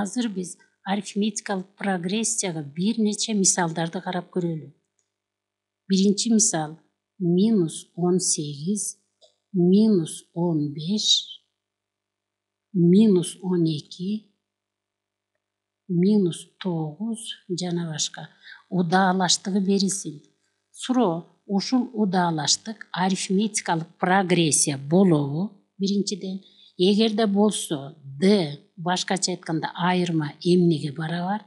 азыр биз арифметикалык прогрессияга бир нече мисалдарды карап көрөлү биринчи мисал минус он сегиз минус он беш минус он эки минус тогуз жана башка удаалаштыгы берилсин суроо ушул удаалаштык арифметикалык прогрессия болобу биринчиден де болсо д башкача айтканда айырма эмнеге барабар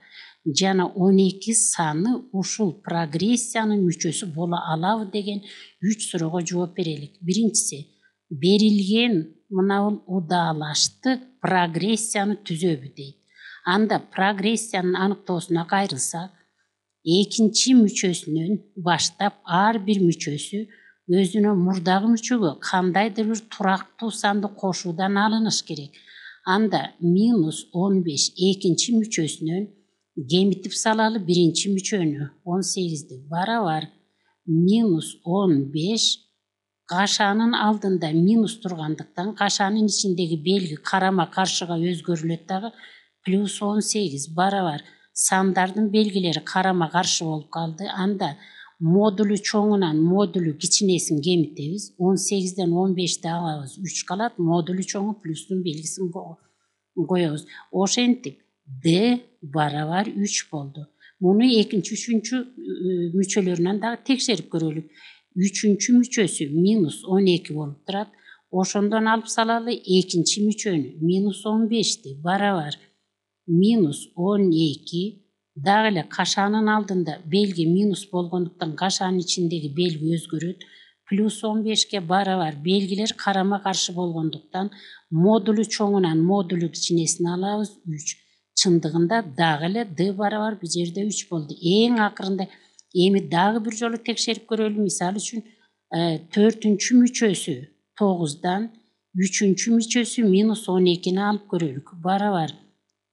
жана 12 эки саны ушул прогрессиянын мүчөсү бола алабы деген үч суроого жооп берелик биринчиси берилген бул удаалаштык прогрессияны түзөбү дейт анда прогрессиянын аныктоосуна кайрылсак экинчи мүчөсүнөн баштап ар бир мүчөсү өзінің мұрдағы мүшеге қандайды бір тұрақты санды қосудан алыныш керек анда минус 15 екінші мүчөсүнөн кемитип салалы бірінші мүчөнү 18 сегизди барабар бар минус 15 кашанын алдында минус тургандыктан кашанын ішіндегі белгі карама каршыга өзгөрүлөт дагы плюс 18 сегиз барабар сандардың белгілері карама каршы болуп калды анда modülü çoğunan modülü kiçinesin gemitteyiz. 18'den 15 daha az 3 kalat modülü çoğu plus'un bilgisini koyuyoruz. O şentik D bara var 3 oldu. Bunu ikinci, üçüncü ıı, müçelerinden daha tek tekşerip görülük. Üçüncü müçösü minus 12 olup durat. Oşondan alıp salalı ikinci müçönü minus 15'ti. Baravar minus 12 Dağ ile kaşağının aldığında belge minus bolğunduktan kaşağın içindeki belge özgürüt, плюс 15-ке барабар белгілер қарама қарсы болғандықтан модулі чоңынан модулі кішінесін алабыз 3 шындығында дағы эле д барабар бұл жерде 3 болды ең ақырында эми дагы бир жолу текшерип көрөлү мисалы үчүн төртүнчү мүчөсү тогуздан үчүнчү мүчөсү минус он экини алып көрөлүк барабар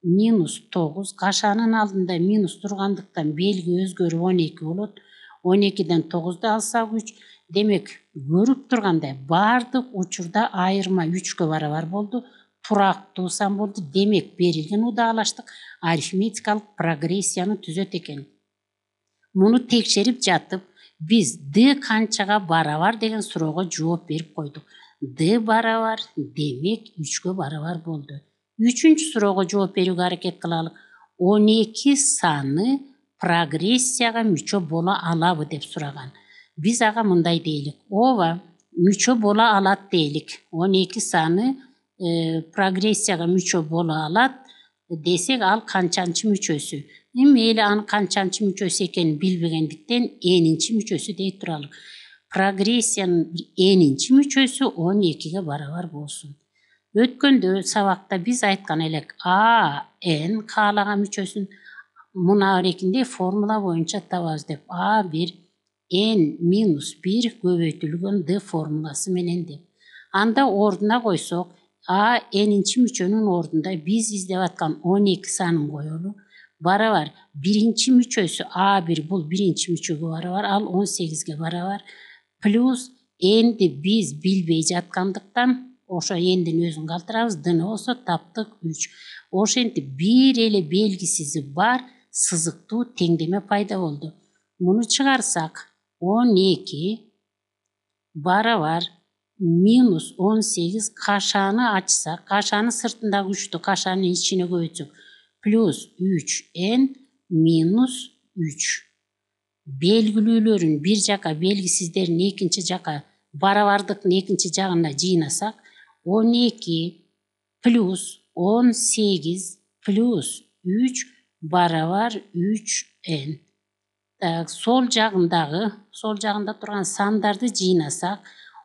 минус тоғыз қашаның алдында минус тұрғандықтан белгі өзгөрі 12 екі 12-ден 9 ды алсақ үч демек көріп тұрғандай бардық учурда айырма үчкө барабар болды тұрақтуу сан болды демек берілген удаалаштык арифметикалык прогрессияны түзөт экен муну текшерип жатып биз д канчага барабар деген суроого жооп берип койдук д барабар демек үчкө барабар болду үчүнчү суроого жооп берүүгө аракет кылалы он эки саны прогрессияга мүчө боло алабы деп сураган биз ага мындай дейлик ооба мүчө боло алат дейлик он эки саны прогрессияга мүчө боло алат десек ал канчанчы мүчөсү эми мейли анын канчанчы мүчөсү экенин билбегендиктен энинчи мүчөсү дей туралык прогрессиянын энинчи мүчөсү он экиге барабар болсун өткөндө сабакта биз айткан элек а н каалаган мүчөсүн мунаарекинде формула боюнча табабыз деп а бир n минус бир көбөйтүлгөн д формуласы менен деп анда ордуна койсок а нинчи мүчөнүн ордунда биз издеп аткан он эки санын коелу барабар биринчи мүчөсү а бир бул биринчи мүчөгө барабар ал он сегизге барабар плюс нди биз билбей жаткандыктан ошо эндин өзүн калтырабыз д болсо таптык үч ошентип бир эле белгисизи бар сызыктуу теңдеме пайда болду муну чыгарсак он эки барабар минус он сегиз кашаны ачсак сұртында сыртындагы үчтү кашанын ичине көбөйтсөк плюс үч н минус үч белгилүүлөрүн бир жака белгисиздерин экинчи жака барабардыктын экинчи жагына жыйнасак 12 плюс 18 плюс 3 барабар 3n. Так, сол жағындағы, сол жағында тұрған сандарды жинасақ,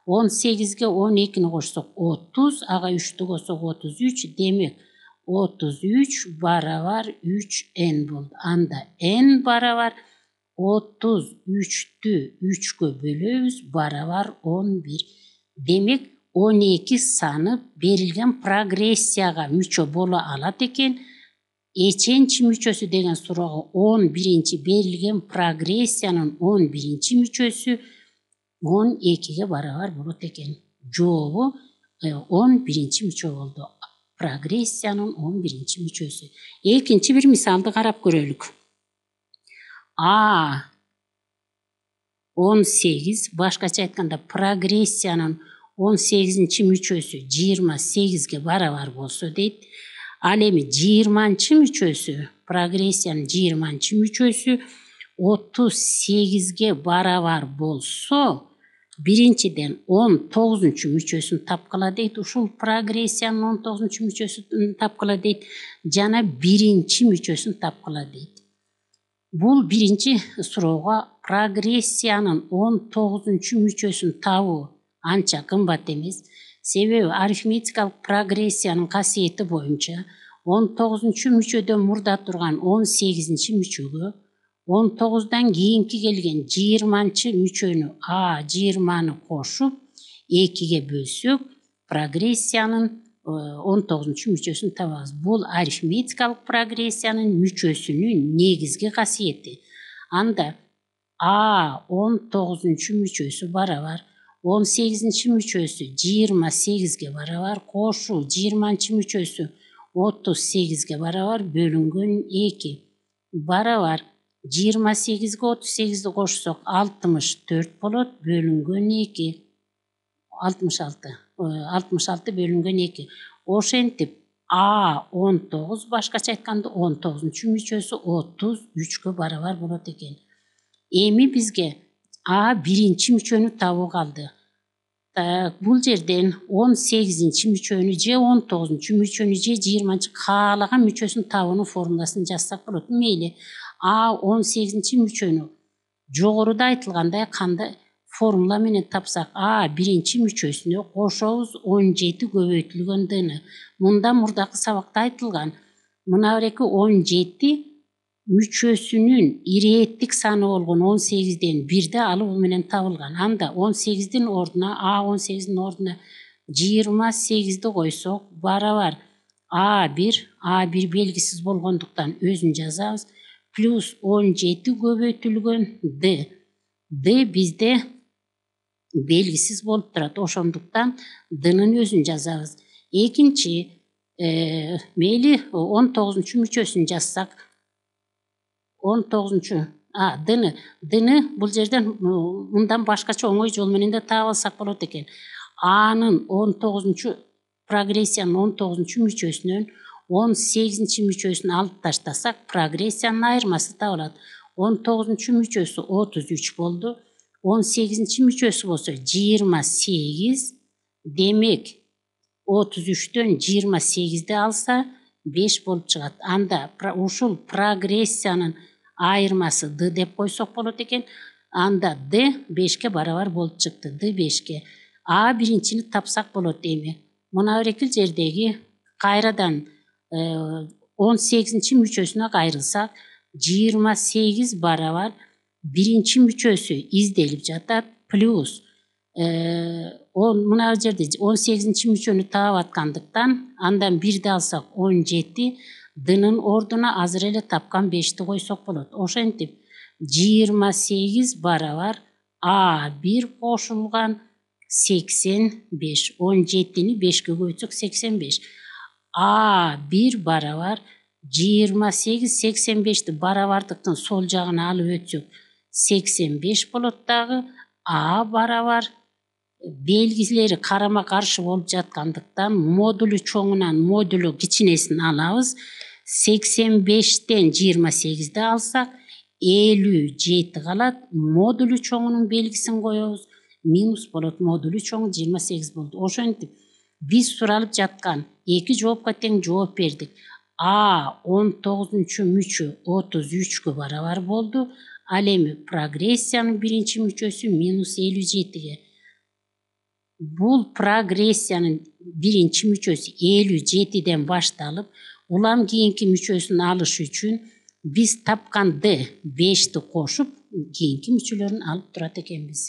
18-ге 12-ні қоссақ 30, аға 3-ті қоссақ 33, демек 33 барабар 3n болды. Анда n барабар 33-ті 3-ке бөлеміз, барабар 11. Демек 12 саны берілген прогрессияға мүчө бола алат экен эченчи мүчөсү деген суроого 11 Берілген прогрессиянын 11 мүчөсү 12-ге барабар болот экен жообу э, 11 мүчө болды. прогрессиянын 11 мүчөсү экинчи бір мисалды қарап көрөлүк а 18 башкача айтканда прогрессиянын он сегізінші мүшесі жиырма сегізге барабар болса дейді ал эми жыйырманчы мүчөсү прогрессиянын жыйырманчы мүчөсү отуз сегизге барабар болсо биринчиден он тогузунчу мүчөсүн тапкыла дейт ушул прогрессиянын он тогузунчу мүчөсүн тапкыла дейт жана биринчи мүчөсүн тапкыла дейт бул биринчи суроого прогрессиянын он тогузунчу мүчөсүн табуу Анча қымбат емес себебі арифметикалық прогрессияның қасиеті бойынша 19 тоғызыншы мүшеде мұрда тұрған 18 сегізінші мүшеге он тоғыздан кейінгі келген жиырманшы мүшені а жиырманы қосып екіге бөлсек прогрессияның 19 э, тоғызыншы мүшесін табамыз бұл арифметикалық прогрессияның мүшесінің негізгі қасиеті анда а он тоғызыншы мүшесі барабар 18-ніші мүйкөзі 28-ге барар қошу. 20-ніші 38-ге барар, бөліңгін 2. Бөліңгін 2-ге барар, 28-ге 38-ге қошу. 64-бүліңгін 2. 66-бөліңгін 2. Ошынтып, ааа, 19-үші мүйкөзі, баққа шайтқанды 19-ніші мүйкөзі, 33-ге барар бүліңгін. Емі бізге, а биринчи мүчөнү табуу калды бул жерден он сегизинчи мүчөнү же он тогузунчу мүчөнү же жыйырманчы каалаган мүчөсүн табуунун формуласын жазсак болот мейли а он сегизинчи мүчөнү жогоруда айтылгандай кандай формула менен тапсак а биринчи мүчөсүнө кошобуз он жети көбөйтүлгөн дны мында мурдакы сабакта айтылган мына береки он жети мүчөсүнүн ирээттик саны болгон он сегизден бирди алуу менен табылган анда он сегиздин ордуна а он сегиздин ордуна жыйырма сегизди койсок барабар а бир а бир белгисиз болгондуктан өзүн жазабыз плюс он жети көбөйтүлгөн д д бизде белгисиз болуп турат ошондуктан днын өзүн жазабыз экинчи э, мейли он тогузунчу мүчөсүн жазсак он тогузунчу а дыны дыны бул жерден мындан башкача оңой жол менен да таап алсак болот экен анын он тогузунчу прогрессиянын он тогузунчу мүчөсүнөн он сегизинчи мүчөсүн алып таштасак прогрессиянын айырмасы табылат он тогузунчу мүчөсү отуз үч болду он сегизинчи мүчөсү болсо жыйырма сегиз демек отуз үчтөн жыйырма сегизди алса беш болуп чыгат анда ушул прогрессиянын айырмасы д деп койсок болот экен анда д бешке барабар болуп чыкты д бешке а биринчини тапсак болот эми мына бирекил жердеги кайрадан он сегизинчи мүчөсүнө кайрылсак жыйырма сегиз барабар биринчи мүчөсү изделип жатат плюс он мына жерде он сегизинчи мүчөнү таап аткандыктан андан бирди алсак он жети дынын ордуна азыр эле тапкан бешти койсок болот ошентип жыйырма сегиз барабар а бир кошулган сексен беш он жетини бешке көбөйтсөк сексен беш а бир барабар жыйырма сегиз сексен бешти барабардыктын сол жагына алып өтсөк сексен беш болот дагы а барабар белгилери карама каршы болуп жаткандыктан модулі чоңунан модулі кичинесин алабыз сексен бештен жыйырма сегизди алсак элүү жети калат модулі чоңунун белгисин коебуз минус болот модулу модулі жыйырма сегиз болду ошентип биз суралып жаткан эки жоопко тең жооп бердик а он тогузунчу мүчө отуз үчкө барабар болду ал эми прогрессиянын биринчи мүчөсү минус элүү жетиге бұл прогрессияның бірінші мүшесі элүү жетиден башталып улам кейінгі мүшесін алыш үшін біз тапқан д бешти қосып кейінгі мүчөлөрүн алып тұрады экенбиз